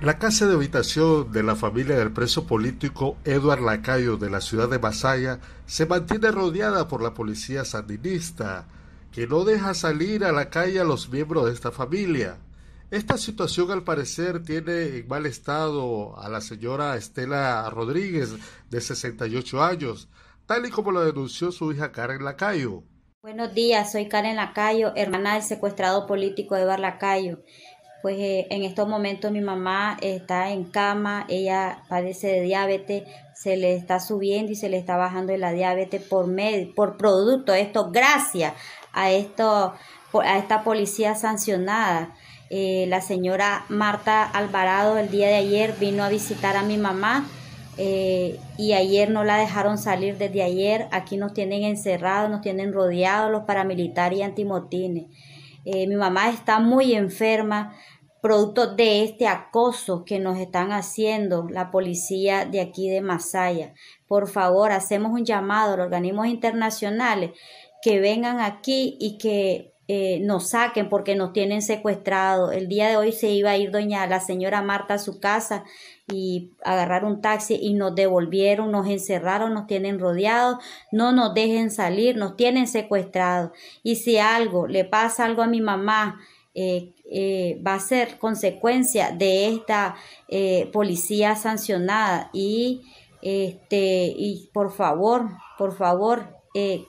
La casa de habitación de la familia del preso político Eduard Lacayo de la ciudad de Masaya se mantiene rodeada por la policía sandinista, que no deja salir a la calle a los miembros de esta familia. Esta situación al parecer tiene en mal estado a la señora Estela Rodríguez, de 68 años, tal y como lo denunció su hija Karen Lacayo. Buenos días, soy Karen Lacayo, hermana del secuestrado político Eduard Lacayo pues eh, en estos momentos mi mamá está en cama, ella padece de diabetes, se le está subiendo y se le está bajando la diabetes por, por producto, esto gracias a, esto, a esta policía sancionada. Eh, la señora Marta Alvarado el día de ayer vino a visitar a mi mamá eh, y ayer no la dejaron salir desde ayer. Aquí nos tienen encerrados, nos tienen rodeados los paramilitares y antimotines. mi mamá está muy enferma, producto de este acoso que nos están haciendo la policía de aquí de Masaya. Por favor, hacemos un llamado a los organismos internacionales que vengan aquí y que eh, nos saquen porque nos tienen secuestrado. El día de hoy se iba a ir doña la señora Marta a su casa y agarrar un taxi y nos devolvieron, nos encerraron, nos tienen rodeados, no nos dejen salir, nos tienen secuestrados. Y si algo le pasa algo a mi mamá, eh, eh, va a ser consecuencia de esta eh, policía sancionada y este y por favor por favor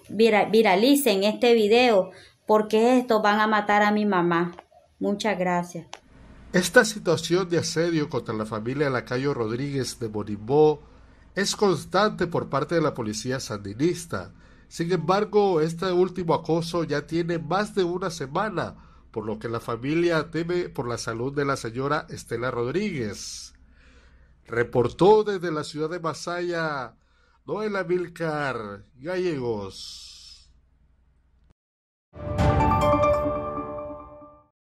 viralicen este video porque estos van a matar a mi mamá muchas gracias esta situación de asedio contra la familia Lacayo Rodríguez de Bonimbó es constante por parte de la policía sandinista. Sin embargo, este último acoso ya tiene más de una semana, por lo que la familia teme por la salud de la señora Estela Rodríguez. Reportó desde la ciudad de Masaya, Noel Abilcar Gallegos.